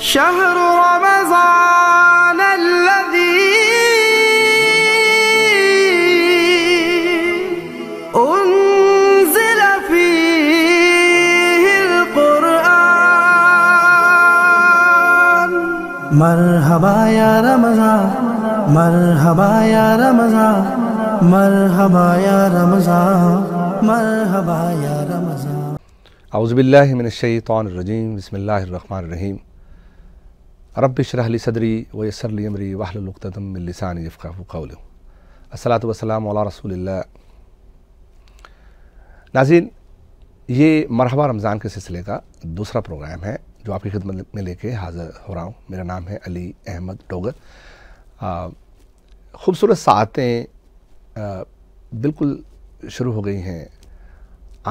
شهر رمضان الذي أنزل فيه القرآن مرحبا يا رمضان مرحبا يا رمضان مرحبا يا رمضان مرحبا يا رمضان أعوذ بالله من الشيطان الرجيم بسم الله الرحمن الرحيم रब शरहली सदरी वयसरली अमरी वाहलतमिलसान यफ़ाफ़ाउल असलात वसलाम रसूल नाजिन ये मरहबा रमज़ान के सिलसिले का दूसरा प्रोग्राम है जो आपकी खिदमत में लेके हाज़िर हो रहा हूँ मेरा नाम है अली अहमद टोगर खूबसूरत सातें बिल्कुल शुरू हो गई हैं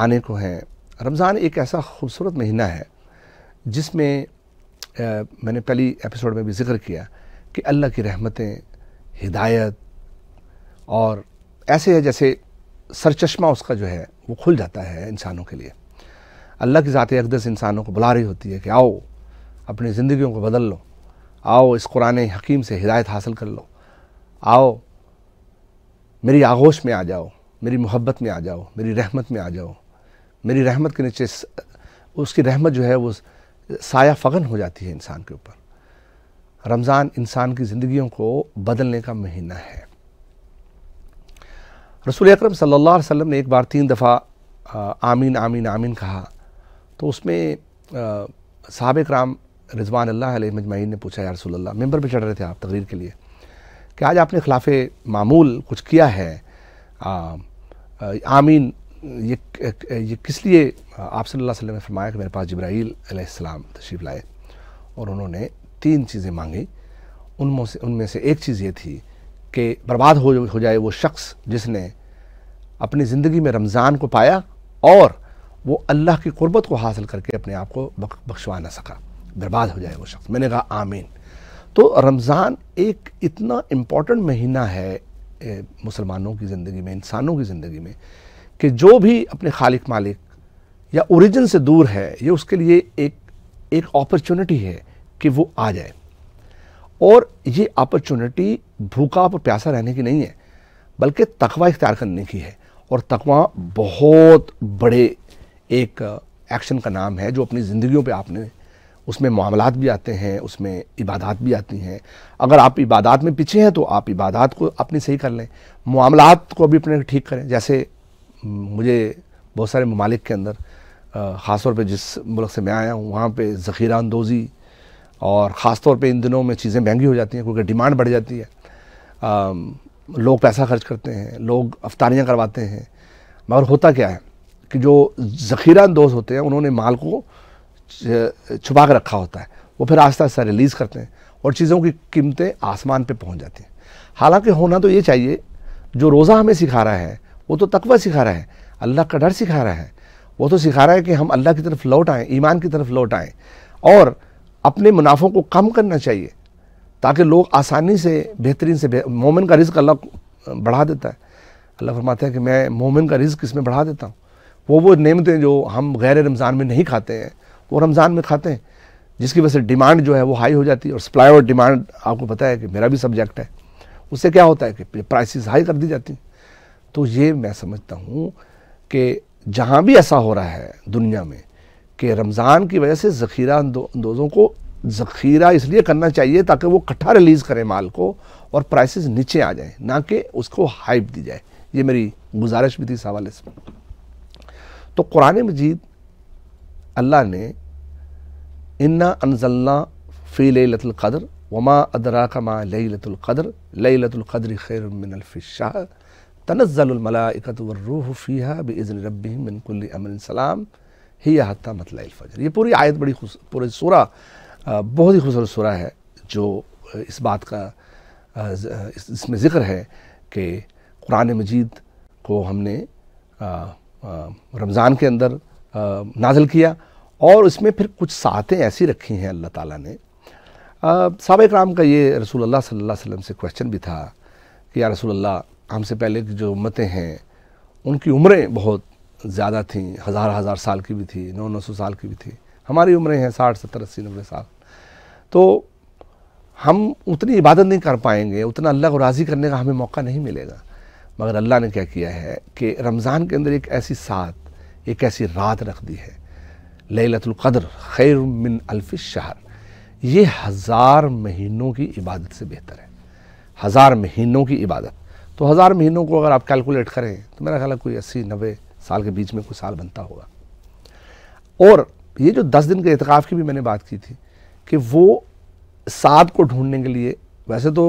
आने को हैं रमज़ान एक ऐसा खूबसूरत महीना है जिसमें मैंने पहली एपिसोड में भी जिक्र किया कि अल्लाह की रहमतें हिदायत और ऐसे है जैसे सरचश्मा उसका जो है वो खुल जाता है इंसानों के लिए अल्लाह की ज़ात अकदस इंसानों को बुला रही होती है कि आओ अपनी ज़िंदगियों को बदल लो आओ इस कुरान हकीम से हिदायत हासिल कर लो आओ मेरी आगोश में आ जाओ मेरी मोहब्बत में आ जाओ मेरी रहमत में आ जाओ मेरी रहमत के नीचे उसकी रहमत जो है वो साया फगन हो जाती है इंसान के ऊपर रमज़ान इंसान की ज़िंदगियों को बदलने का महीना है रसूल अक्रम सल्लल्लाहु अलैहि वसल्लम ने एक बार तीन दफ़ा आमीन आमीन आमीन कहा तो उसमें सबक राम रिजवान अल्लाह मजमाइन ने पूछा यार रसोल्ला मेम्बर पर चढ़ रहे थे आप तकरीर के लिए कि आज आपने खिलाफ मामूल कुछ किया है आ, आ, आमीन ये ये किस लिए आप सल्लल्लाहु अलैहि वसल्लम ने फरमाया कि मेरे पास जब्राइल अलैहिस्सलाम तशरीफ़ लाए और उन्होंने तीन चीज़ें मांगी उनमें से उनमें से एक चीज़ ये थी कि बर्बाद हो हो जाए वो शख्स जिसने अपनी ज़िंदगी में रमज़ान को पाया और वो अल्लाह की कुर्बत को हासिल करके अपने आप को बख्शवा ना सका बर्बाद हो जाए वो शख्स मैंने कहा आमीन तो रमज़ान एक इतना इम्पॉर्टेंट महीना है मुसलमानों की ज़िंदगी में इंसानों की ज़िंदगी में कि जो भी अपने खालिक मालिक या ओरिजिन से दूर है ये उसके लिए एक एक अपॉर्चुनिटी है कि वो आ जाए और ये अपॉर्चुनिटी भूखा और प्यासा रहने की नहीं है बल्कि तकवा इख्तियार करने की है और तकवा बहुत बड़े एक एक्शन का नाम है जो अपनी ज़िंदगियों पे आपने उसमें मामलात भी आते हैं उसमें इबादत भी आती हैं अगर आप इबादत में पीछे हैं तो आप इबादत को अपनी सही कर लें मामलात को भी अपने ठीक करें जैसे मुझे बहुत सारे ममालिक के अंदर ख़ास तौर पर जिस मुल्क से मैं आया हूँ वहाँ पर ज़ख़ीरा अंदोज़ी और ख़ास तौर पे इन दिनों में चीज़ें महंगी हो जाती हैं क्योंकि डिमांड बढ़ जाती है आ, लोग पैसा खर्च करते हैं लोग अफ्तारियाँ करवाते हैं मगर होता क्या है कि जो ज़ख़ीरा अंदोज़ होते हैं उन्होंने माल को छुपा कर रखा होता है वो फिर आस्ता आस्ता रिलीज़ करते हैं और चीज़ों की कीमतें आसमान पर पहुँच जाती हैं हालाँकि होना तो ये चाहिए जो रोज़ा हमें सिखा रहा है वो तो तकवा सिखा रहा है अल्लाह का डर सिखा रहा है वो तो सिखा रहा है कि हम अल्लाह की तरफ लौट आएँ ईमान की तरफ लौट आएँ और अपने मुनाफों को कम करना चाहिए ताकि लोग आसानी से बेहतरीन से मोमिन का रिज़ अल्लाह बढ़ा देता है अल्लाह फरमाता है कि मैं मोमिन का रिज़्क इसमें बढ़ा देता हूँ वो वो नेमतें जो हम गैर रमज़ान में नहीं खाते हैं वो रमज़ान में खाते हैं जिसकी वजह से डिमांड जो है वो हाई हो जाती है और सप्लाई और डिमांड आपको पता है कि मेरा भी सब्जेक्ट है उससे क्या होता है कि प्राइसेस हाई कर दी जाती हैं तो ये मैं समझता हूँ कि जहाँ भी ऐसा हो रहा है दुनिया में कि रमज़ान की वजह से ज़ख़ीरा अंदोज़ों को ज़ख़ीरा इसलिए करना चाहिए ताकि वो कट्ठा रिलीज़ करें माल को और प्राइसेस नीचे आ जाएं ना कि उसको हाइप दी जाए ये मेरी गुजारिश भी थी इस हवाले से तो कुरान मजीद अल्लाह ने इन्ना अनजल्ला फ़ी लतुल्क़द्र वमा अदरा का माँ लई लतुल्क़द्र लतुल्क़द्र खैर शाह तनज़लमलाकतरूफ़ी बज़न रबिनकुल्ली अमलसलाम ही हत्ता मतलफ़र ये पूरी आयत बड़ी पूरी सूरा बहुत ही खूबसूरत सूरा है जो इस बात का इसमें ज़िक्र है कि कुरान मजीद को हमने रमज़ान के अंदर नाजिल किया और इसमें फिर कुछ साहतें ऐसी रखी हैं अल्लाह ताला ने सबक राम का ये रसूल अल्लाह सल्लल्लाहु से क्वेश्चन भी था कि यार रसूल्ला हमसे पहले की जो उम्मतें हैं उनकी उम्रें बहुत ज़्यादा थीं हज़ार हज़ार साल की भी थी नौ नौ सौ साल की भी थी हमारी उम्रें हैं साठ सत्तर अस्सी नब्बे साल तो हम उतनी इबादत नहीं कर पाएंगे उतना अल्लाह को राज़ी करने का हमें मौका नहीं मिलेगा मगर अल्लाह ने क्या किया है कि रमज़ान के अंदर एक ऐसी सात एक ऐसी रात रख दी है लतुल्क़द्र खैर मिन अल्फ़ शहर ये हज़ार महीनों की इबादत से बेहतर है हज़ार महीनों की इबादत तो हज़ार महीनों को अगर आप कैलकुलेट करें तो मेरा ख्याल है कोई अस्सी नबे साल के बीच में कोई साल बनता होगा और ये जो दस दिन के इतकाफ़ की भी मैंने बात की थी कि वो साद को ढूंढने के लिए वैसे तो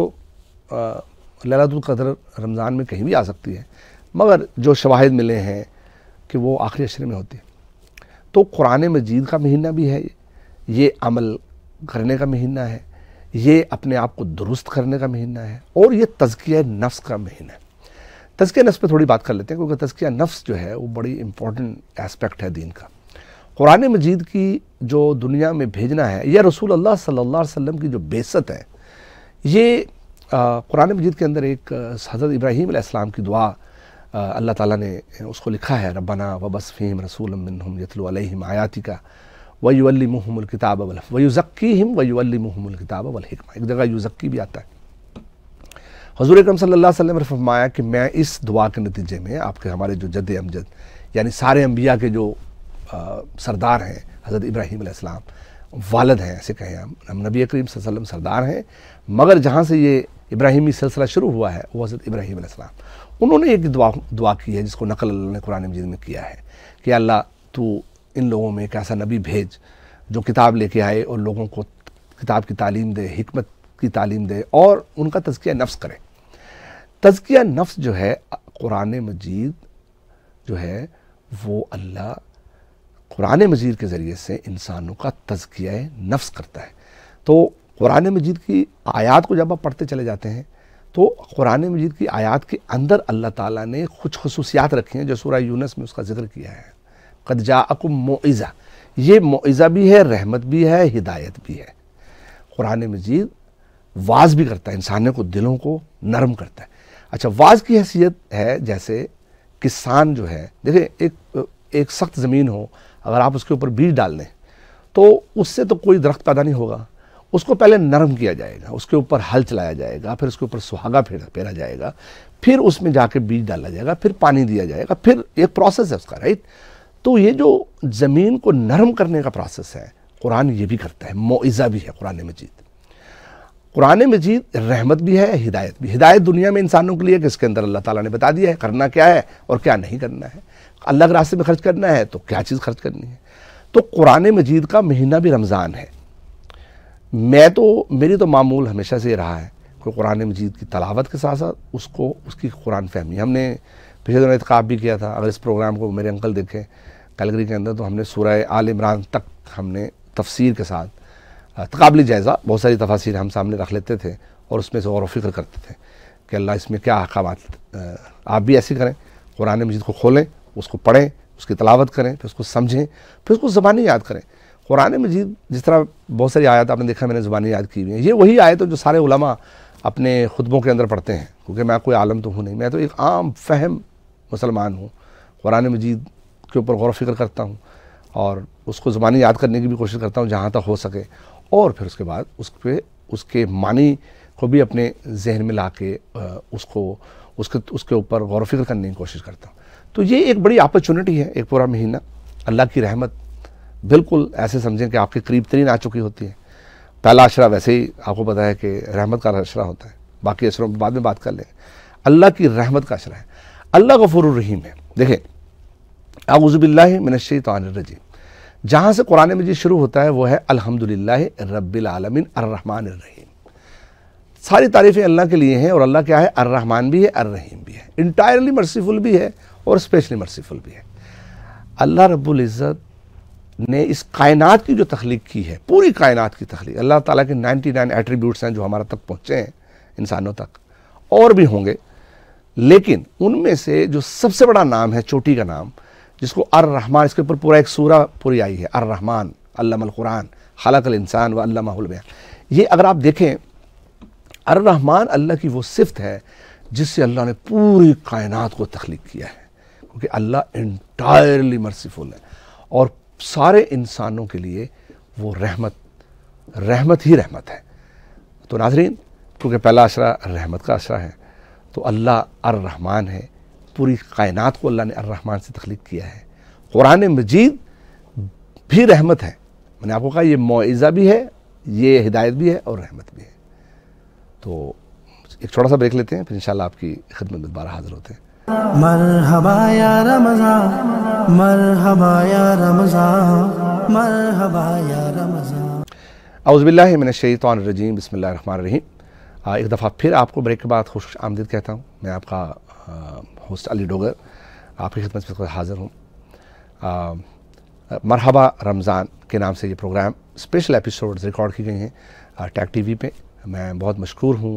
ललातुल कदर रमज़ान में कहीं भी आ सकती है मगर जो शवाहद मिले हैं कि वो आखिरी अशरे में होती है तो कुरान मजीद का महीना भी है ये अमल करने का महीना है ये अपने आप को दुरुस्त करने का महीना है और ये तजकिया नफ्स का महीना है तजकिया नफ्स पर थोड़ी बात कर लेते हैं क्योंकि तजकिया नफ्स जो है वो बड़ी इंपॉर्टेंट एस्पेक्ट है दीन का कुरान मजीद की जो दुनिया में भेजना है या रसूल अल्लाह सल्ला वसम की जो बेसत है ये कुरान मजीद के अंदर एक हज़रत इब्राहीम की दुआ अल्लाह ताला ने उसको लिखा है रबाना वबसफ़ीम रसूल मिनहम यतलु आयाती का वयुअली मुहमुल किताब वल वयुज़क्की हिम वयुअली मुहमुल किताब वल हिकमा एक जगह युज़क्की भी आता है हजूर अकरम सल्ला वसल्लम ने फरमाया कि मैं इस दुआ के नतीजे में आपके हमारे जो जद अमजद यानी सारे अम्बिया के जो आ, सरदार हैं हज़रत इब्राहीम वालद हैं ऐसे कहें हम हम नबी करीम वसल्लम सरदार हैं मगर जहाँ से ये इब्राहिमी सिलसिला शुरू हुआ है वो हज़रत इब्राहीम उन्होंने एक दुआ दुआ की है जिसको नकल अल्लाह ने कुरान मजीद में किया है कि अल्लाह तो इन लोगों में एक ऐसा नबी भेज जो किताब लेके आए और लोगों को किताब की तालीम दे हमत की तालीम दे और उनका तजकिया नफ्स करें तजकिया नफ्स जो है कुरान मजीद जो है वो अल्लाह कुरान मजीद के ज़रिए से इंसानों का तजकिया नफ्स करता है तो कुरान मजीद की आयात को जब आप पढ़ते चले जाते हैं तो कुरान मजीद की आयात के अंदर अल्लाह ताला ने कुछ खसूसियात रखी हैं जो सूर्य यूनस में उसका जिक्र किया है कदजा अकुम मोज़ा ये मोज़ा भी है रहमत भी है हिदायत भी है कुरान मजीद वाज भी करता है इंसानों को दिलों को नरम करता है अच्छा वाज की हैसियत है जैसे किसान जो है देखिए एक एक सख्त ज़मीन हो अगर आप उसके ऊपर बीज डाल दें तो उससे तो कोई दरख्त पैदा नहीं होगा उसको पहले नरम किया जाएगा उसके ऊपर हल चलाया जाएगा फिर उसके ऊपर सुहागा फेरा फेरा जाएगा फिर उसमें जाके बीज डाला जाएगा फिर पानी दिया जाएगा फिर एक प्रोसेस है उसका राइट तो ये जो ज़मीन को नरम करने का प्रोसेस है कुरान ये भी करता है मोइजा भी है कुरान मजीद कुरान मजीद रहमत भी है हिदायत भी हिदायत दुनिया में इंसानों के लिए किसके अंदर अल्लाह ताला ने बता दिया है करना क्या है और क्या नहीं करना है अलग के रास्ते में खर्च करना है तो क्या चीज़ खर्च करनी है तो कुरान मजीद का महीना भी रमज़ान है मैं तो मेरी तो मामूल हमेशा से रहा है कि कुरान मजीद की तलावत के साथ साथ उसको उसकी कुरान फहमी हमने पिछले दिनों इतका भी किया था अगर इस प्रोग्राम को मेरे अंकल देखें कैलगरी के अंदर तो हमने सूर्य आल इमरान तक हमने तफसीर के साथ तकबली जायज़ा बहुत सारी तफासिर हम सामने रख लेते थे और उसमें से गौर फिक्र करते थे कि अल्लाह इसमें क्या अहकाम आप भी ऐसे करें कुरान मजीद को खोलें उसको पढ़ें उसकी तलावत करें फिर उसको समझें फिर उसको ज़बानी याद करें कुरान मजीद जिस तरह बहुत सारी आयत आपने देखा मैंने ज़ुबानी याद की हुई है ये वही आयत जो सारे उलमा अपने खुतबों के अंदर पढ़ते हैं क्योंकि मैं कोई आलम तो हूँ नहीं मैं तो एक आम फहम मुसलमान हूँ कुरान मजीद के ऊपर गौर फिक्र करता हूँ और उसको ज़बानी याद करने की भी कोशिश करता हूँ जहाँ तक हो सके और फिर उसके बाद उस पर उसके मानी को भी अपने जहन में ला के उसको उसके उसके ऊपर गौर फिक्र करने की कोशिश करता हूँ तो ये एक बड़ी अपॉर्चुनिटी है एक पूरा महीना अल्लाह की रहमत बिल्कुल ऐसे समझें कि आपके करीब तरीन आ चुकी होती है पहला अशरा वैसे ही आपको पता है कि रहमत का अशरा होता है बाकी अशरों बाद में बात कर लें अल्लाह की रहमत का अशरा है अल्लाह गफूर रहीम है देखें आउज़बिल्ला जहाँ से कुरान मजीद शुरू होता है वो है अलहमदिल्ल रबालमिन अर्रहमानरहीम सारी तारीफ़ें अल्लाह के लिए हैं और अल्लाह क्या है अर्रहमान भी है अर्रहीम भी है इंटायरली मर्सीफुल भी है और स्पेशली मर्सीफुल भी है अल्लाह रबुल्ज़त ने इस कायनात की जो तख्लीक की है पूरी कायनात की तख्लीक अल्लाह ताला के 99 एट्रीब्यूट्स हैं जो हमारा तक पहुँचे हैं इंसानों तक और भी होंगे लेकिन उनमें से जो सबसे बड़ा नाम है चोटी का नाम जिसको अर रहमान इसके ऊपर पूरा एक सूरा पूरी आई है अर रहमान अल्लाहकुरान अल इंसान व बयान ये अगर आप देखें अर रहमान अल्लाह की वो सिफत है जिससे अल्लाह ने पूरी कायनात को तख्लीक किया है क्योंकि अल्लाह इंटायरली मर्सीफुल है और सारे इंसानों के लिए वो रहमत रहमत ही रहमत है तो नाजरीन क्योंकि पहला अशरा रहमत का अशरा है तो अल्लाह अर्रहमान है पूरी कायनात को अल्लाह ने अर्रहमान से तख्लीक किया है कुरान मजीद भी रहमत है मैंने आपको कहा ये मुआवजा भी है ये हिदायत भी है और रहमत भी है तो एक छोटा सा ब्रेक लेते हैं फिर इंशाल्लाह आपकी खिदमत में दोबारा हाजिर होते हैं मरहबा या रमजान मरहबा या रमजान मरहबा या बिस्मिल्लाहिर रहमानिर रहीम हाँ, एक दफ़ा फिर आपको ब्रेक के बाद खुश आमदीद कहता हूँ मैं आपका होस्ट अली डोगर आपकी खिदमत में हाज़िर हूँ मरहबा रमज़ान के नाम से ये प्रोग्राम स्पेशल एपिसोड्स रिकॉर्ड की गई हैं टी टीवी पे मैं बहुत मशहूर हूँ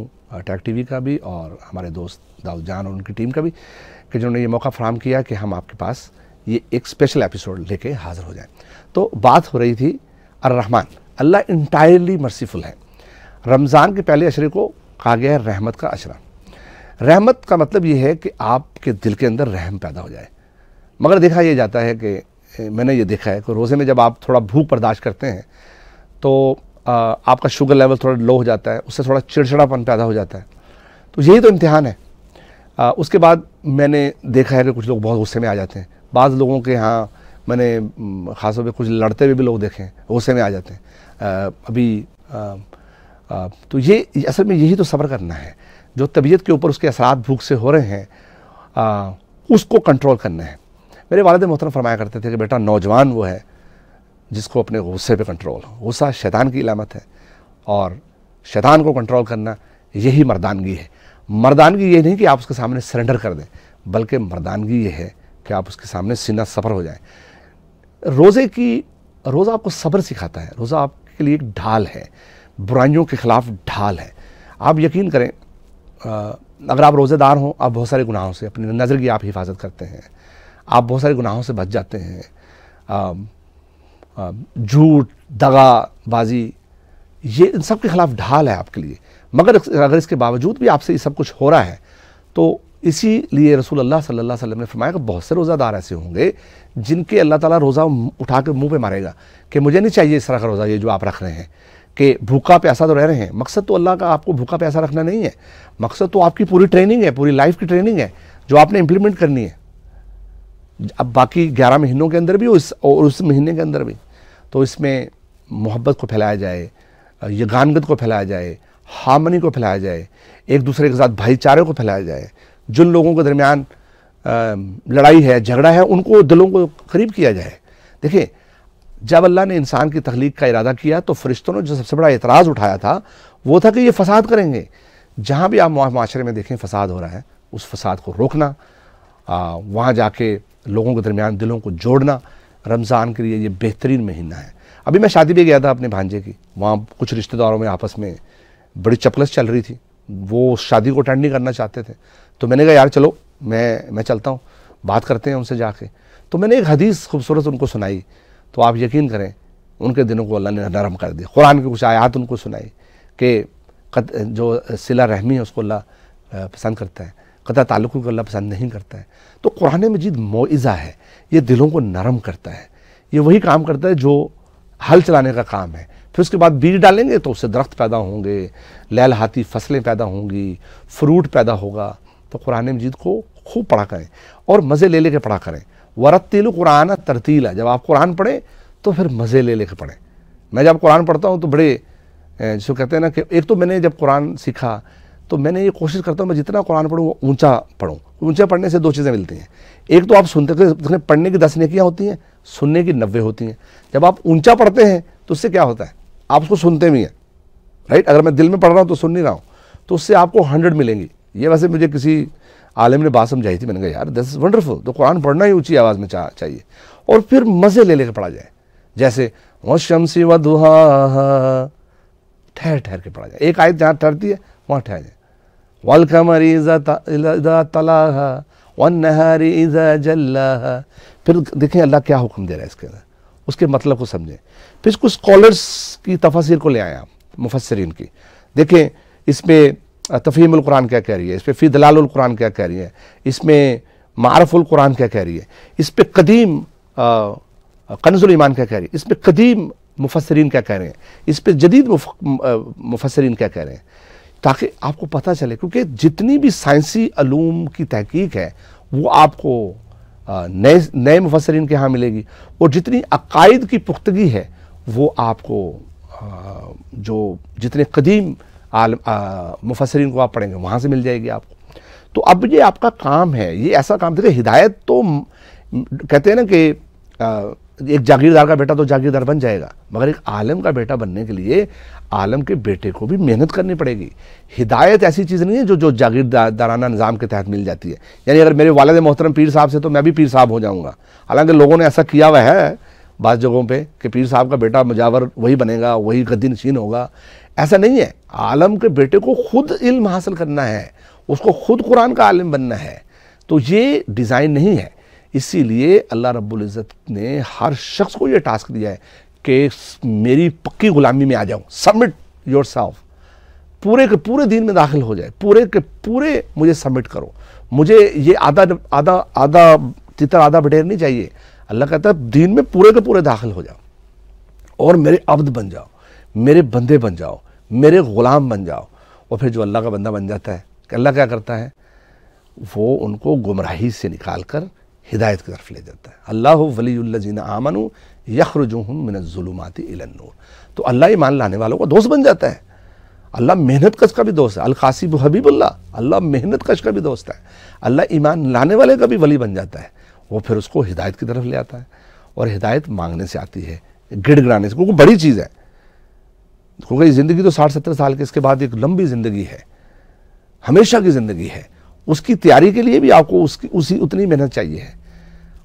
टी टीवी का भी और हमारे दोस्त दाऊद जान और उनकी टीम का भी कि जिन्होंने ये मौका फ्राहम किया कि हम आपके पास ये एक स्पेशल एपिसोड लेके हाज़िर हो जाएं तो बात हो रही थी अर्रहमान अल्लाह इंटायरली मर्सीफुल है रमज़ान के पहले अशरे को कहा गया है रहमत का अशरा रहमत का मतलब ये है कि आपके दिल के अंदर रहम पैदा हो जाए मगर देखा यह जाता है कि मैंने ये देखा है कि रोज़े में जब आप थोड़ा भूख बर्दाश्त करते हैं तो आपका शुगर लेवल थोड़ा लो हो जाता है उससे थोड़ा चिड़चिड़ापन पैदा हो जाता है तो यही तो इम्तहान है आ, उसके बाद मैंने देखा है कि कुछ लोग बहुत गुस्से में आ जाते हैं बाज़ लोगों के यहाँ मैंने खासतौर पर कुछ लड़ते हुए भी, भी लोग देखे हैं गुस्से में आ जाते हैं आ, अभी तो ये असल में यही तो सब्र करना है जो तबीयत के ऊपर उसके असरा भूख से हो रहे हैं आ, उसको कंट्रोल करना है मेरे वालद मोहतरम फरमाया करते थे कि बेटा नौजवान वो है जिसको अपने गुस्से पे कंट्रोल हो गुस्सा शैतान की इलामत है और शैतान को कंट्रोल करना यही मर्दानगी है मर्दानगी ये नहीं कि आप उसके सामने सरेंडर कर दें बल्कि मर्दानगी ये है कि आप उसके सामने सीना सफ़र हो जाए रोज़े की रोज़ा आपको सब्र सिखाता है रोज़ा आपके लिए एक ढाल है बुराइयों के खिलाफ ढाल है आप यकीन करें अगर आप रोज़ेदार हों आप बहुत सारे गुनाहों से अपनी नज़र की आप हिफाजत करते हैं आप बहुत सारे गुनाहों से बच जाते हैं झूठ दगाबाजी ये इन सब के खिलाफ ढाल है आपके लिए मगर अगर इसके बावजूद भी आपसे ये सब कुछ हो रहा है तो इसी लिए रसूल अल्लाह सल्लल्लाहु अलैहि वसल्लम ने फरमाया कि बहुत से रोज़ादार ऐसे होंगे जिनके अल्लाह ताला रोज़ा उठा के मुँह पे मारेगा कि मुझे नहीं चाहिए इस तरह का रोज़ा ये जो आप रख रहे हैं कि भूखा प्यासा तो रह रहे हैं मकसद तो अल्लाह का आपको भूखा प्यासा रखना नहीं है मकसद तो आपकी पूरी ट्रेनिंग है पूरी लाइफ की ट्रेनिंग है जो आपने इम्प्लीमेंट करनी है अब बाकी ग्यारह महीनों के अंदर भी उस और उस महीने के अंदर भी तो इसमें मोहब्बत को फैलाया जाए यगानगत को फैलाया जाए हामनी को फैलाया जाए एक दूसरे के साथ भाईचारे को फैलाया जाए जिन लोगों के दरमियान लड़ाई है झगड़ा है उनको दिलों को करीब किया जाए देखिए जब अल्लाह ने इंसान की तख्लीक का इरादा किया तो फरिश्तों ने जो सबसे बड़ा एतराज़ उठाया था वो था कि ये फसाद करेंगे जहाँ भी आप माशरे में देखें फसाद हो रहा है उस फसाद को रोकना वहाँ जाके लोगों के दरमियान दिलों को जोड़ना रमज़ान के लिए ये बेहतरीन महीना है अभी मैं शादी भी गया था अपने भांजे की वहाँ कुछ रिश्तेदारों में आपस में बड़ी चपलस चल रही थी वो शादी को अटेंड नहीं करना चाहते थे तो मैंने कहा यार चलो मैं मैं चलता हूँ बात करते हैं उनसे जाके तो मैंने एक हदीस खूबसूरत उनको सुनाई तो आप यकीन करें उनके दिनों को अल्लाह ने नरम कर दिया कुरान की कुछ आयात उनको सुनाई कि जो सिला रहमी है उसको अल्लाह पसंद करता है कता ताल्लुक को अल्लाह पसंद नहीं करता है तो कुरान मजीद मोइजा है ये दिलों को नरम करता है ये वही काम करता है जो हल चलाने का काम है फिर उसके बाद बीज डालेंगे तो उससे दरख्त पैदा होंगे लैल हाथी फसलें पैदा होंगी फ्रूट पैदा होगा तो कुरान मजीद को खूब पढ़ा करें और मज़े ले लेके पढ़ा करें वरतील कुरान तरतीला जब आप कुरान पढ़ें तो फिर मज़े ले लेकर पढ़ें मैं जब कुरान पढ़ता हूँ तो बड़े जिसको कहते हैं ना कि एक तो मैंने जब कुरान सीखा तो मैंने ये कोशिश करता हूँ मैं जितना कुरान पढ़ूँ वो ऊँचा पढ़ूँ ऊँचा पढ़ने से दो चीज़ें मिलती हैं एक तो आप सुनते देखने पढ़ने की दस नेकियाँ होती हैं सुनने की नब्बे होती हैं जब आप ऊँचा पढ़ते हैं तो उससे क्या होता है आप उसको सुनते भी हैं राइट अगर मैं दिल में पढ़ रहा हूँ तो सुन नहीं रहा हूँ तो उससे आपको हंड्रेड मिलेंगी ये वैसे मुझे किसी आलिम ने बात समझाई थी मैंने कहा यार दिस इज़ वंडरफुल तो कुरान पढ़ना ही ऊँची आवाज़ में चा, चाहिए और फिर मज़े ले लेकर पढ़ा जाए जैसे वह शमसी व दुहा ठहर ठहर के पढ़ा जाए एक आयत जहाँ ठहरती है वहाँ ठहर जाए वल कमरी तला वन नहरी इज़ा जल्ला फिर देखें अल्लाह क्या हुक्म दे रहा है इसके अंदर उसके मतलब को समझें फिर कुछ स्कॉलर्स की तफसर को ले आए आप मुफसरीन की देखें इसमें तफ़ीम कुरान क्या कह रही है इस पर फिर दलाल कुरान क्या कह रही है इसमें मारफुल कुरान क्या कह रही है इस पर कदीम कनजुल ईमान क्या कह रही है इस पर कदीम मुफसरीन क्या कह रहे हैं इस पर जदीद मुफसरीन क्या कह रहे हैं ताकि आपको पता चले क्योंकि जितनी भी साइंसी अलूम की तहकीक है वो आपको नए नए मुफसरीन के यहाँ मिलेगी और जितनी अकायद की पुख्तगी है वो आपको जो जितने कदीम आल मुफसरीन को आप पढ़ेंगे वहाँ से मिल जाएगी आपको तो अब ये आपका काम है ये ऐसा काम देखिए हिदायत तो कहते हैं ना कि एक जागीरदार का बेटा तो जागीरदार बन जाएगा मगर एक आलम का बेटा बनने के लिए आलम के बेटे को भी मेहनत करनी पड़ेगी हिदायत ऐसी चीज़ नहीं है जो जो जागीरदाराना निज़ाम के तहत मिल जाती है यानी अगर मेरे वालद मोहतरम पीर साहब से तो मैं भी पीर साहब हो जाऊँगा हालांकि लोगों ने ऐसा किया हुआ है बाज़ जगहों पर कि पीर साहब का बेटा मुजावर वही बनेगा वही गद्दी नशीन होगा ऐसा नहीं है आलम के बेटे को खुद इल्म हासिल करना है उसको खुद कुरान का आलिम बनना है तो ये डिज़ाइन नहीं है इसीलिए अल्लाह रब्बुल इज़्ज़त ने हर शख्स को ये टास्क दिया है कि मेरी पक्की ग़ुलामी में आ जाऊँ सबमिट योर सेल्फ पूरे के पूरे दिन में दाखिल हो जाए पूरे के पूरे मुझे सबमिट करो मुझे ये आधा आधा आधा तितर आधा बटेर नहीं चाहिए अल्लाह कहता है दीन में पूरे के पूरे दाखिल हो जाओ और मेरे अब्द बन जाओ मेरे बंदे बन जाओ मेरे ग़ुलाम बन जाओ और फिर जो अल्लाह का बंदा बन जाता है अल्लाह क्या करता है वो उनको गुमराही से निकाल कर हिदायत की तरफ ले जाता है अल्लाह जो हूँ यखरजूम मिनजुलूमती इलनूर तो अल्लाह ईमान लाने वालों का दोस्त बन जाता है अल्लाह मेहनत कश का भी दोस्त है अलकासिब हबीबुल्ला अल्लाह मेहनत कश का भी दोस्त है अल्लाह ईमान लाने वाले का भी वली बन जाता है वो फिर उसको हिदायत की तरफ ले आता है और हिदायत मांगने से आती है गिड़गड़ाने से क्योंकि बड़ी चीज़ है क्योंकि ज़िंदगी तो साठ सत्तर साल के इसके बाद एक लंबी ज़िंदगी है हमेशा की ज़िंदगी है उसकी तैयारी के लिए भी आपको उसकी उसी उतनी मेहनत चाहिए है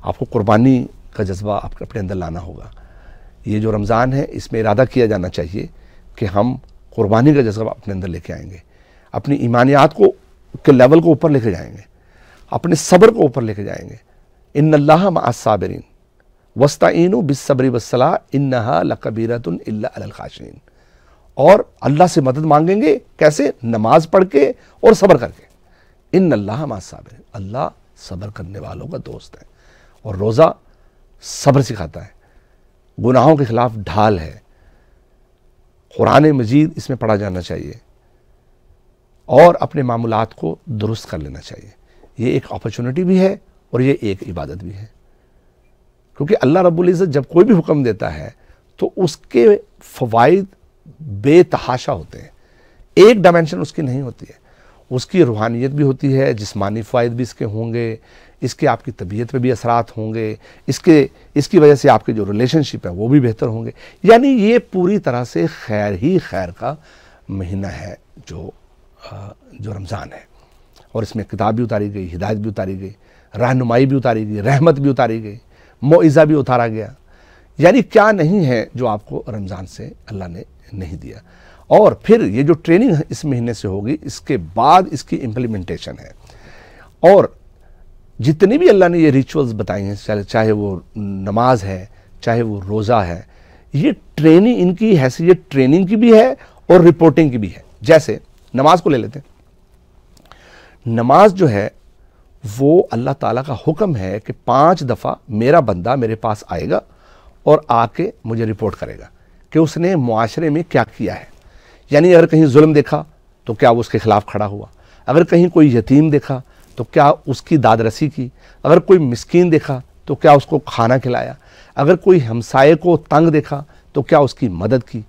आपको कुर्बानी का जज्बा आपके अपने अंदर लाना होगा ये जो रमज़ान है इसमें इरादा किया जाना चाहिए कि हम कुर्बानी का जज्बा अपने अंदर लेके आएंगे अपनी ईमानियात को के लेवल को ऊपर लेके जाएंगे अपने सब्र को ऊपर लेके जाएंगे इन अल्लाह मसाबरीन वस्ताइन बिसब्री वसला इन नहा लकबीरतन अल और अल्लाह से मदद मांगेंगे कैसे नमाज पढ़ के और सब्र करके इन अल्लाह साबिर अल्लाह सब्र करने वालों का दोस्त है और रोज़ा सब्र सिखाता है गुनाहों के ख़िलाफ़ ढाल है कुरान मजीद इसमें पढ़ा जाना चाहिए और अपने मामूलत को दुरुस्त कर लेना चाहिए यह एक अपॉर्चुनिटी भी है और ये एक इबादत भी है क्योंकि अल्लाह रब्बुल इज़्ज़त जब कोई भी हुक्म देता है तो उसके फ़वाद बेतहाशा होते हैं एक डायमेंशन उसकी नहीं होती है उसकी रूहानियत भी होती है जिसमानी फ़ायद भी इसके होंगे इसके आपकी तबीयत पे भी असरात होंगे इसके इसकी वजह से आपके जो रिलेशनशिप है वो भी बेहतर होंगे यानी ये पूरी तरह से खैर ही खैर का महीना है जो जो रमज़ान है और इसमें किताब भी उतारी गई हिदायत भी उतारी गई रहनुमाई भी उतारी गई रहमत भी उतारी गई मोइज़ा भी उतारा गया यानी क्या नहीं है जो आपको रमज़ान से अल्लाह ने नहीं दिया और फिर ये जो ट्रेनिंग इस महीने से होगी इसके बाद इसकी इम्प्लीमेंटेशन है और जितनी भी अल्लाह ने ये रिचुअल्स बताई हैं चाहे वो नमाज है चाहे वो रोज़ा है ये ट्रेनिंग इनकी हैसियत ट्रेनिंग की भी है और रिपोर्टिंग की भी है जैसे नमाज को ले लेते हैं नमाज जो है वो अल्लाह ताला का हुक्म है कि पांच दफ़ा मेरा बंदा मेरे पास आएगा और आके मुझे रिपोर्ट करेगा कि उसने मुआरे में क्या किया है यानी अगर कहीं जुल्म देखा तो क्या वो उसके खिलाफ खड़ा हुआ अगर कहीं कोई यतीम देखा तो क्या उसकी दादरसी की अगर कोई मस्किन देखा तो क्या उसको खाना खिलाया अगर कोई हमसाए को तंग देखा तो क्या उसकी मदद की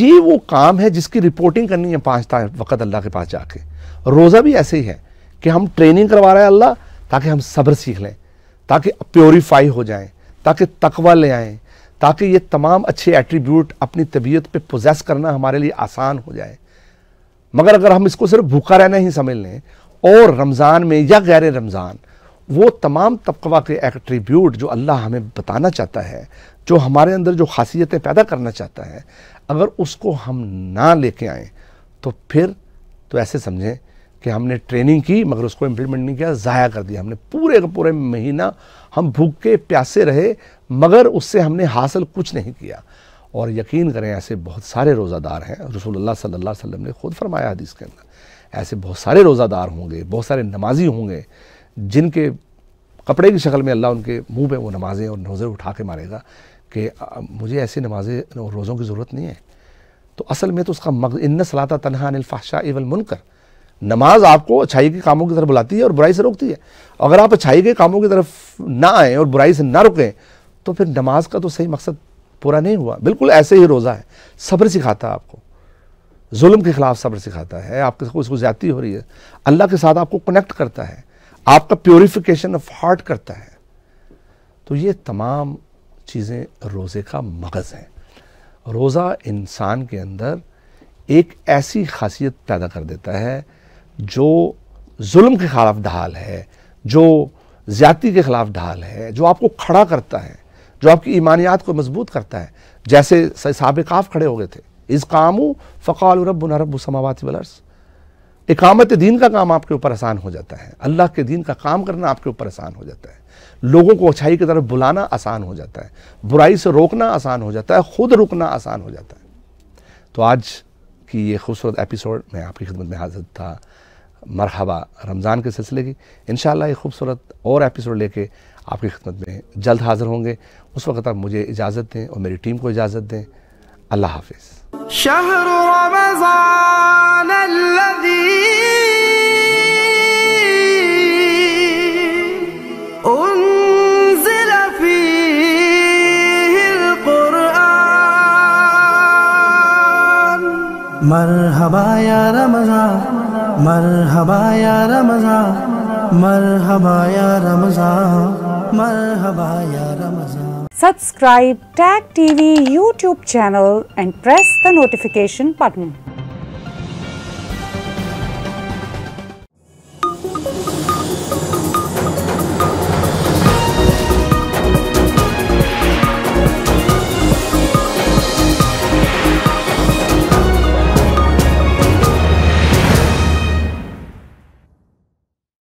ये वो काम है जिसकी रिपोर्टिंग करनी है पाँच वक़्त अल्लाह के पास जाके रोज़ा भी ऐसे ही है कि हम ट्रेनिंग करवा रहे हैं अल्लाह ताकि हम सब्र सीख लें ताकि प्योरीफाई हो जाएं ताकि तकवा ले आएँ ताकि ये तमाम अच्छे एट्रीब्यूट अपनी तबीयत पे पोजेस करना हमारे लिए आसान हो जाए मगर अगर हम इसको सिर्फ भूखा रहना ही समझ लें और रमज़ान में या गैर रमज़ान वो तमाम तबकवा के एट्रीब्यूट जो अल्लाह हमें बताना चाहता है जो हमारे अंदर जो खासियतें पैदा करना चाहता है अगर उसको हम ना लेके आए तो फिर तो ऐसे समझें कि हमने ट्रेनिंग की मगर उसको इम्प्लीमेंट नहीं किया ज़ाया कर दिया हमने पूरे का पूरे महीना हम भूखे प्यासे रहे मगर उससे हमने हासिल कुछ नहीं किया और यकीन करें ऐसे बहुत सारे रोज़ादार हैं रसोल्ला सल्ला अलैहि ने खुद फरमाया हदीस के अंदर ऐसे बहुत सारे रोज़ादार होंगे बहुत सारे नमाजी होंगे जिनके कपड़े की शक्ल में अल्लाह उनके मुंह पे वो नमाज़ें और नोज़े उठा के मारेगा कि मुझे ऐसी नमाजें और रोज़ों की ज़रूरत नहीं है तो असल में तो उसका मग इन सलाता तनहा अनिलफ़ाशा इवल मुनकर नमाज आपको अच्छाई के कामों की तरफ बुलाती है और बुराई से रोकती है अगर आप अच्छाई के कामों की तरफ ना आएँ और बुराई से ना रुकें तो फिर नमाज का तो सही मकसद पूरा नहीं हुआ बिल्कुल ऐसे ही रोज़ा है सब्र सिखाता है आपको जुल्म के खिलाफ सब्र सिखाता है आपके उसको ज्यादा हो रही है अल्लाह के साथ आपको कनेक्ट करता है आपका प्योरीफिकेशन ऑफ हार्ट करता है तो ये तमाम चीज़ें रोज़े का मगज़ है रोज़ा इंसान के अंदर एक ऐसी खासियत पैदा कर देता है जो जुल्म के ख़िलाफ़ ढाल है जो ज़्यादती के ख़िलाफ़ ढाल है जो आपको खड़ा करता है जो आपकी ईमानियात को मजबूत करता है जैसे सबकाफ खड़े हो गए थे इस कामू फ़काल रब रब समावत वलर्स इकामत दीन का काम आपके ऊपर आसान हो जाता है अल्लाह के दीन का काम करना आपके ऊपर आसान हो जाता है लोगों को अच्छाई की तरफ बुलाना आसान हो जाता है बुराई से रोकना आसान हो जाता है खुद रुकना आसान हो जाता है तो आज की ये खूबसूरत एपिसोड मैं आपकी खिदमत में हाजिर था मरहबा रमज़ान के सिलसिले की इन एक खूबसूरत और एपिसोड लेके आपकी खिदमत में जल्द हाज़िर होंगे उस वक्त आप मुझे इजाज़त दें और मेरी टीम को इजाज़त दें अल्लाह हाफिज़ शहर मरहबा या रमज़ा मरहबा या रमज़ा मरहबा या रमज़ा मरहबा या रमज़ा Subscribe Tag TV YouTube channel and press the notification button.